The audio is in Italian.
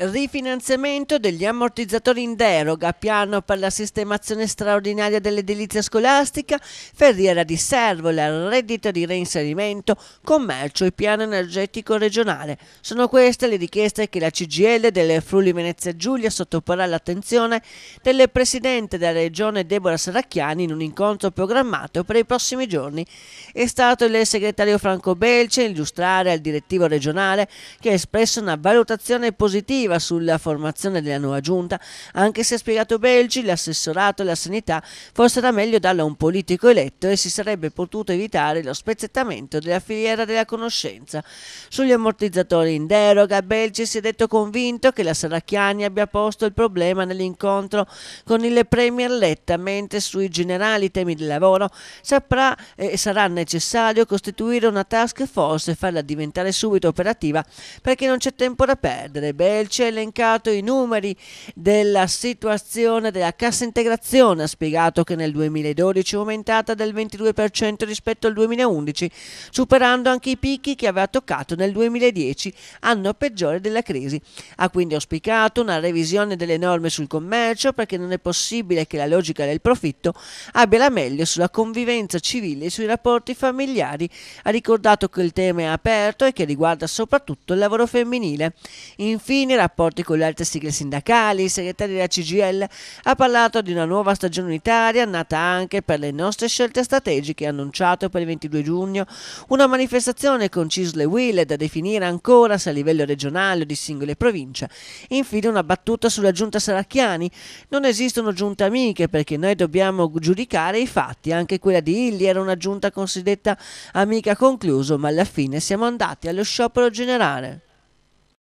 Rifinanziamento degli ammortizzatori in deroga, piano per la sistemazione straordinaria dell'edilizia scolastica, ferriera di Servola, reddito di reinserimento, commercio e piano energetico regionale. Sono queste le richieste che la CGL delle Fruli Venezia Giulia sottoporrà all'attenzione del Presidente della Regione Deborah Seracchiani in un incontro programmato per i prossimi giorni. È stato il segretario Franco Belce a illustrare al direttivo regionale che ha espresso una valutazione positiva positiva sulla formazione della nuova giunta, anche se ha spiegato Belgi l'assessorato e la sanità forse era meglio darla a un politico eletto e si sarebbe potuto evitare lo spezzettamento della filiera della conoscenza. Sugli ammortizzatori in deroga, Belgi si è detto convinto che la Saracchiani abbia posto il problema nell'incontro con il Premier Letta, mentre sui generali temi del lavoro saprà e eh, sarà necessario costituire una task force e farla diventare subito operativa perché non c'è tempo da perdere. Belgi ci ha elencato i numeri della situazione della cassa integrazione, ha spiegato che nel 2012 è aumentata del 22% rispetto al 2011, superando anche i picchi che aveva toccato nel 2010, anno peggiore della crisi. Ha quindi auspicato una revisione delle norme sul commercio perché non è possibile che la logica del profitto abbia la meglio sulla convivenza civile e sui rapporti familiari. Ha ricordato che il tema è aperto e che riguarda soprattutto il lavoro femminile. Infine, rapporti con le altre sigle sindacali, il segretario della CGL ha parlato di una nuova stagione unitaria nata anche per le nostre scelte strategiche, annunciato per il 22 giugno una manifestazione con Cisle Will da definire ancora se a livello regionale o di singole province. Infine una battuta sulla giunta Saracchiani, non esistono giunte amiche perché noi dobbiamo giudicare i fatti, anche quella di Illi era una giunta cosiddetta amica concluso, ma alla fine siamo andati allo sciopero generale.